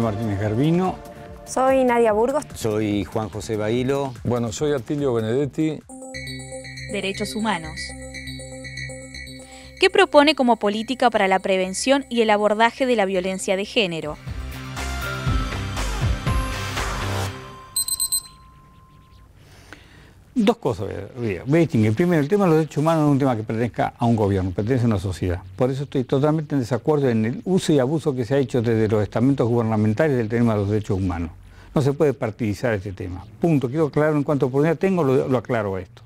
Martínez Garbino. Soy Nadia Burgos. Soy Juan José Bailo. Bueno, soy Artilio Benedetti. Derechos Humanos. ¿Qué propone como política para la prevención y el abordaje de la violencia de género? Dos cosas voy Primero, el tema de los derechos humanos no es un tema que pertenezca a un gobierno, pertenece a una sociedad. Por eso estoy totalmente en desacuerdo en el uso y abuso que se ha hecho desde los estamentos gubernamentales del tema de los derechos humanos. No se puede partidizar este tema. Punto. Quiero claro en cuanto a oportunidad tengo, lo, aclaro esto.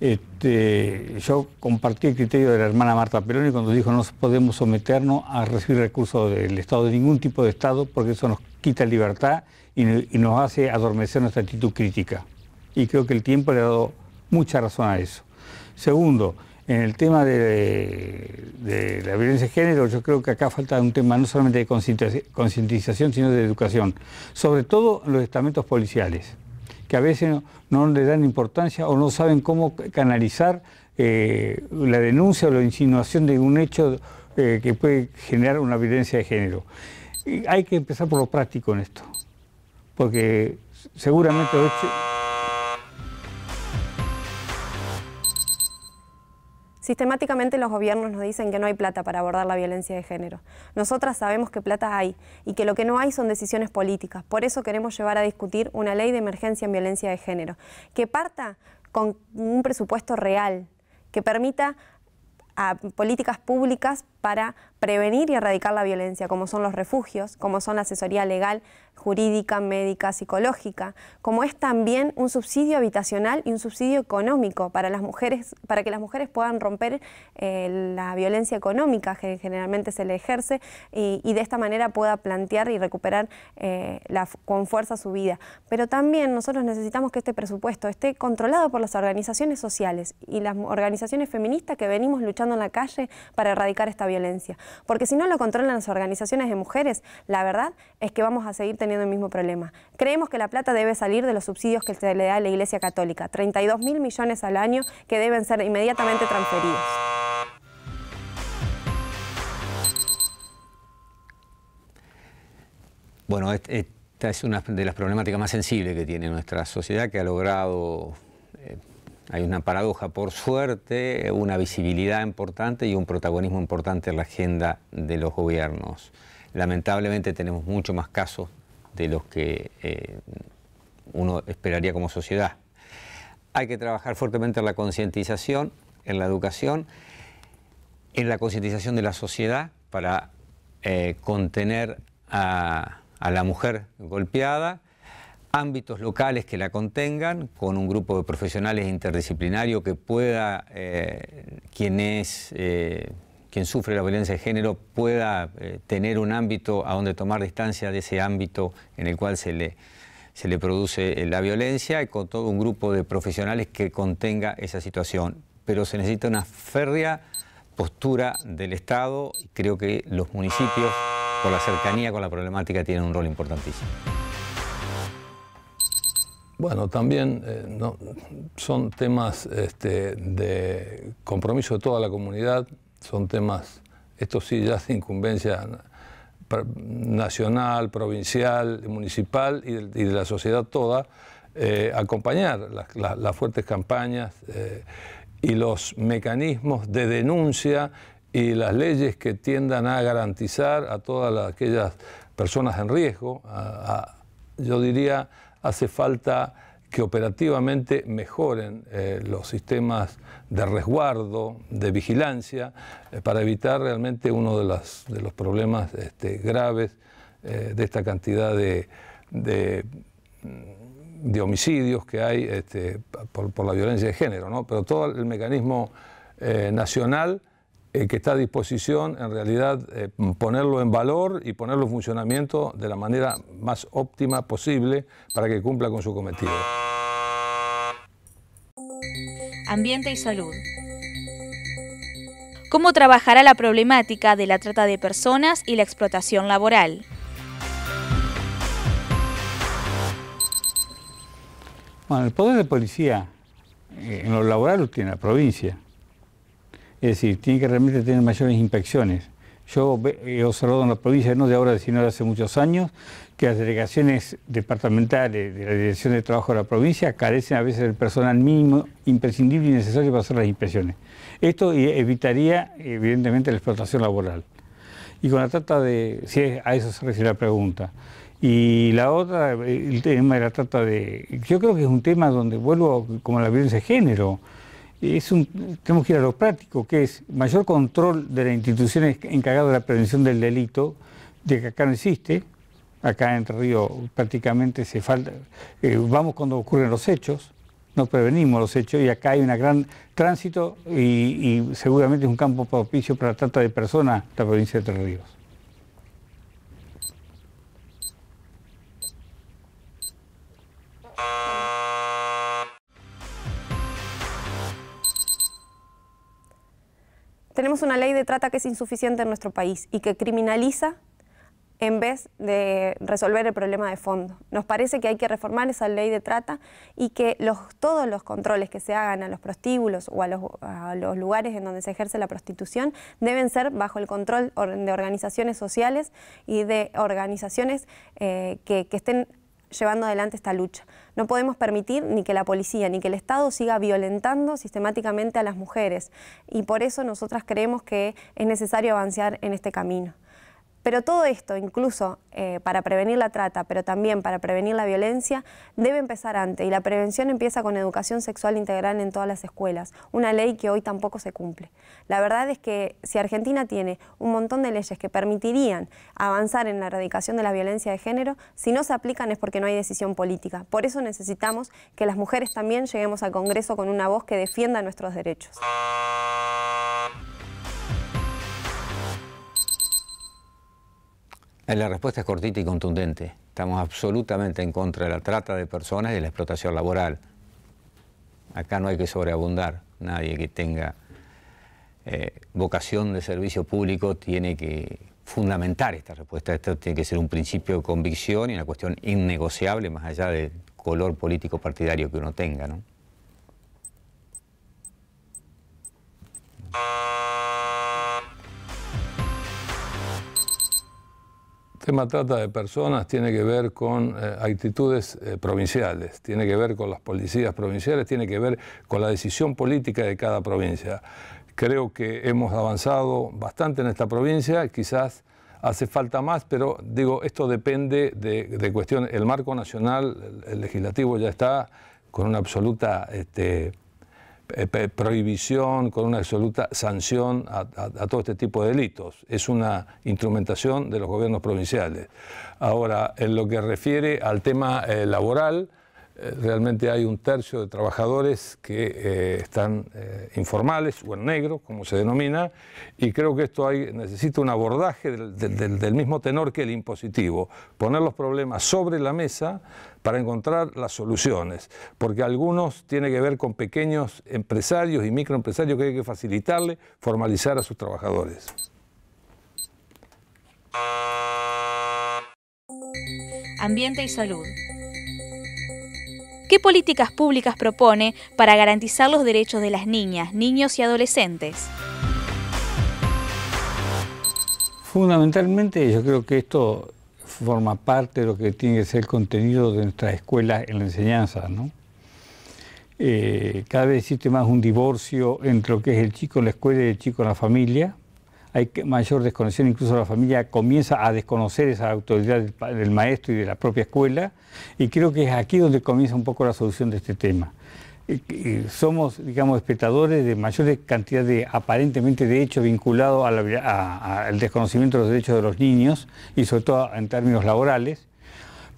Este, yo compartí el criterio de la hermana Marta Peroni cuando dijo no podemos someternos a recibir recursos del Estado, de ningún tipo de Estado, porque eso nos quita libertad y nos hace adormecer nuestra actitud crítica y creo que el tiempo le ha dado mucha razón a eso. Segundo, en el tema de, la violencia de género, yo creo que acá falta un tema no solamente de concientización, sino de educación, sobre todo los estamentos policiales, que a veces no, le dan importancia o no saben cómo canalizar eh, la denuncia o la insinuación de un hecho eh, que puede generar una violencia de género. hay que empezar por lo práctico en esto, porque seguramente... Los Sistemáticamente los gobiernos nos dicen que no hay plata para abordar la violencia de género. Nosotras sabemos que plata hay y que lo que no hay son decisiones políticas. Por eso queremos llevar a discutir una ley de emergencia en violencia de género, que parta con un presupuesto real, que permita a políticas públicas para prevenir y erradicar la violencia, como son los refugios, como son la asesoría legal, jurídica, médica, psicológica, como es también un subsidio habitacional y un subsidio económico para las mujeres, para que las mujeres puedan romper eh, la violencia económica que generalmente se le ejerce y, de esta manera pueda plantear y recuperar eh, con fuerza su vida. Pero también nosotros necesitamos que este presupuesto esté controlado por las organizaciones sociales y las organizaciones feministas que venimos luchando en la calle para erradicar esta violencia. Porque si no lo controlan las organizaciones de mujeres, la verdad es que vamos a seguir teniendo el mismo problema. Creemos que la plata debe salir de los subsidios que se le da a la Iglesia Católica, 32 mil millones al año que deben ser inmediatamente transferidos. Bueno, esta es una de las problemáticas más sensibles que tiene nuestra sociedad, que ha logrado eh, hay una paradoja, por suerte, una visibilidad importante y un protagonismo importante en la agenda de los gobiernos. Lamentablemente tenemos mucho más casos de los que eh, uno esperaría como sociedad. Hay que trabajar fuertemente en la concientización, en la educación, en la concientización de la sociedad para eh, contener a la mujer golpeada ámbitos locales que la contengan, con un grupo de profesionales interdisciplinario que pueda, eh, quien es, eh, quien sufre la violencia de género, pueda eh, tener un ámbito a donde tomar distancia de ese ámbito en el cual se le, se le produce la violencia y con todo un grupo de profesionales que contenga esa situación. Pero se necesita una férrea postura del Estado y creo que los municipios, por la cercanía con la problemática, tienen un rol importantísimo. Bueno, también eh, son temas este, de compromiso de toda la comunidad, son temas, esto sí ya de incumbencia nacional, provincial, municipal y de, la sociedad toda, eh, acompañar las, fuertes campañas eh, y los mecanismos de denuncia y las leyes que tiendan a garantizar a todas aquellas personas en riesgo, yo diría, hace falta que operativamente mejoren eh, los sistemas de resguardo, de vigilancia, eh, para evitar realmente uno de, los problemas este, graves eh, de esta cantidad de, mm, homicidios que hay este, por, por, la violencia de género. ¿no? Pero todo el mecanismo nacional eh, que está a disposición, en realidad, eh, ponerlo en valor y ponerlo en funcionamiento de la manera más óptima posible para que cumpla con su cometido. Ambiente y salud. ¿Cómo trabajará la problemática de la trata de personas y la explotación laboral? Bueno, el poder de policía eh, en lo laboral tiene la provincia es decir, tiene que realmente tener mayores inspecciones. Yo he observado en la provincia, no de ahora, sino de hace muchos años, que las delegaciones departamentales de la Dirección de Trabajo de la provincia carecen a veces del personal mínimo imprescindible y necesario para hacer las inspecciones. Esto eh, evitaría, evidentemente, la explotación laboral. Y con la trata de, si es, a eso se refiere la pregunta. Y la otra, el tema de la trata de... Yo creo que es un tema donde vuelvo como la violencia de género es un, tenemos que ir a lo práctico, que es mayor control de las instituciones encargadas de la prevención del delito, de que acá no existe, acá en Entre Ríos prácticamente se falta, eh, vamos cuando ocurren los hechos, no prevenimos los hechos y acá hay un gran tránsito y, y, seguramente es un campo propicio para la trata de personas la provincia de Entre Ríos. tenemos una ley de trata que es insuficiente en nuestro país y que criminaliza en vez de resolver el problema de fondo. Nos parece que hay que reformar esa ley de trata y que todos los controles que se hagan a los prostíbulos o a los, lugares en donde se ejerce la prostitución deben ser bajo el control de organizaciones sociales y de organizaciones eh, que estén llevando adelante esta lucha. No podemos permitir ni que la policía ni que el Estado siga violentando sistemáticamente a las mujeres y por eso nosotras creemos que es necesario avanzar en este camino. Pero todo esto, incluso eh, para prevenir la trata, pero también para prevenir la violencia, debe empezar antes. Y la prevención empieza con educación sexual integral en todas las escuelas, una ley que hoy tampoco se cumple. La verdad es que si Argentina tiene un montón de leyes que permitirían avanzar en la erradicación de la violencia de género, si no se aplican es porque no hay decisión política. Por eso necesitamos que las mujeres también lleguemos al Congreso con una voz que defienda nuestros derechos. Eh, la respuesta es cortita y contundente. Estamos absolutamente en contra de la trata de personas y de la explotación laboral. Acá no hay que sobreabundar. Nadie que tenga eh, vocación de servicio público tiene que fundamentar esta respuesta. Esto tiene que ser un principio de convicción y una cuestión innegociable más allá del color político partidario que uno tenga. ¿no? tema trata de personas tiene que ver con eh, actitudes eh, provinciales, tiene que ver con las policías provinciales, tiene que ver con la decisión política de cada provincia. Creo que hemos avanzado bastante en esta provincia, quizás hace falta más, pero digo, esto depende de, cuestiones. El marco nacional, el, legislativo ya está con una absoluta... Este, eh, prohibición, con una absoluta sanción a, todo este tipo de delitos. Es una instrumentación de los gobiernos provinciales. Ahora, en lo que refiere al tema eh, laboral, eh, realmente hay un tercio de trabajadores que eh, están eh, informales o en negro, como se denomina, y creo que esto hay, necesita un abordaje del, del, mismo tenor que el impositivo, poner los problemas sobre la mesa para encontrar las soluciones, porque algunos tienen que ver con pequeños empresarios y microempresarios que hay que facilitarle formalizar a sus trabajadores. Ambiente y salud. ¿Qué políticas públicas propone para garantizar los derechos de las niñas, niños y adolescentes? Fundamentalmente yo creo que esto forma parte de lo que tiene que ser el contenido de nuestras escuelas en la enseñanza. Eh, cada vez existe más un divorcio entre lo que es el chico en la escuela y el chico en la familia hay mayor desconexión, incluso la familia comienza a desconocer esa autoridad del, maestro y de la propia escuela, y creo que es aquí donde comienza un poco la solución de este tema somos, digamos, espectadores de mayores cantidad de aparentemente de hechos vinculados al desconocimiento de los derechos de los niños y sobre todo en términos laborales,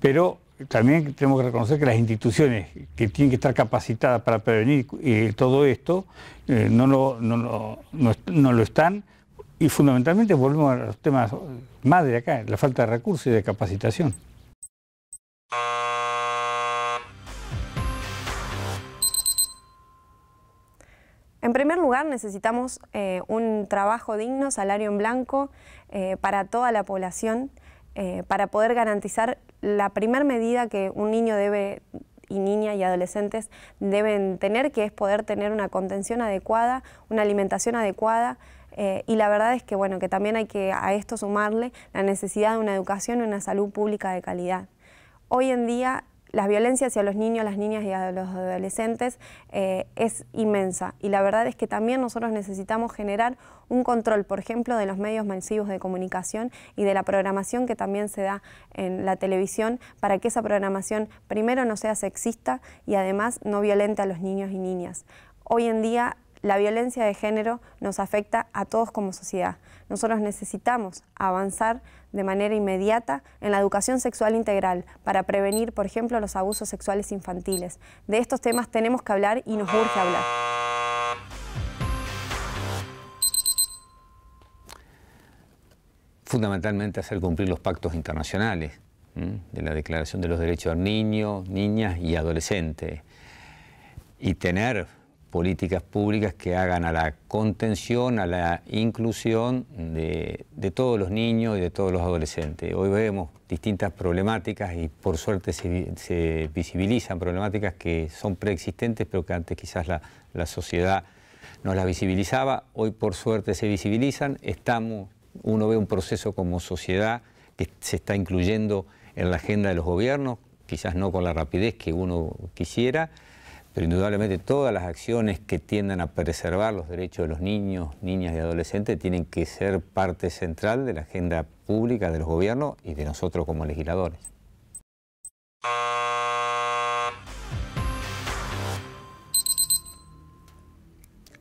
pero también tenemos que reconocer que las instituciones que tienen que estar capacitadas para prevenir eh, todo esto eh, no, no, no lo están y fundamentalmente volvemos a los temas más de acá, la falta de recursos y de capacitación. En primer lugar, necesitamos eh, un trabajo digno, salario en blanco, eh, para toda la población, eh, para poder garantizar la primera medida que un niño debe y niña y adolescentes deben tener, que es poder tener una contención adecuada, una alimentación adecuada, eh, y la verdad es que, bueno, que también hay que a esto sumarle la necesidad de una educación y una salud pública de calidad. Hoy en día la violencia hacia los niños, las niñas y a los adolescentes eh, es inmensa. Y la verdad es que también nosotros necesitamos generar un control, por ejemplo, de los medios masivos de comunicación y de la programación que también se da en la televisión para que esa programación primero no sea sexista y además no violente a los niños y niñas. Hoy en día la violencia de género nos afecta a todos como sociedad. Nosotros necesitamos avanzar de manera inmediata en la educación sexual integral para prevenir, por ejemplo, los abusos sexuales infantiles. De estos temas tenemos que hablar y nos urge hablar. Fundamentalmente hacer cumplir los pactos internacionales de la Declaración de los Derechos del Niño, Niñas y Adolescentes y tener políticas públicas que hagan a la contención, a la inclusión de, de, todos los niños y de todos los adolescentes. Hoy vemos distintas problemáticas y por suerte se, visibilizan problemáticas que son preexistentes pero que antes quizás la, la sociedad no las visibilizaba. Hoy por suerte se visibilizan, estamos, uno ve un proceso como sociedad que se está incluyendo en la agenda de los gobiernos, quizás no con la rapidez que uno quisiera, pero indudablemente todas las acciones que tiendan a preservar los derechos de los niños, niñas y adolescentes tienen que ser parte central de la agenda pública de los gobiernos y de nosotros como legisladores.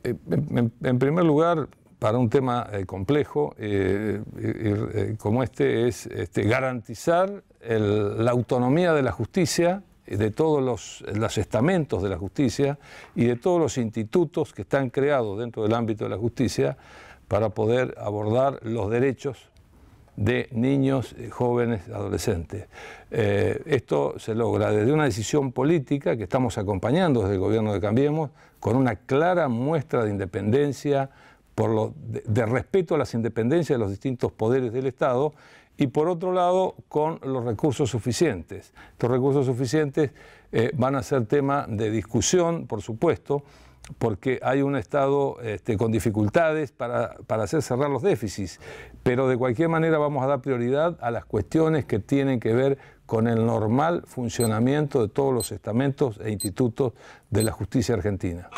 Eh, en, primer lugar, para un tema eh, complejo eh, como este es este, garantizar la autonomía de la justicia eh, de todos los, estamentos de la justicia y de todos los institutos que están creados dentro del ámbito de la justicia para poder abordar los derechos de niños, eh, jóvenes, adolescentes. Eh, esto se logra desde una decisión política que estamos acompañando desde el gobierno de Cambiemos, con una clara muestra de independencia, por de respeto a las independencias de los distintos poderes del Estado y por otro lado con los recursos suficientes. Estos recursos suficientes eh, van a ser tema de discusión, por supuesto, porque hay un Estado este, con dificultades para, hacer cerrar los déficits, pero de cualquier manera vamos a dar prioridad a las cuestiones que tienen que ver con el normal funcionamiento de todos los estamentos e institutos de la justicia argentina.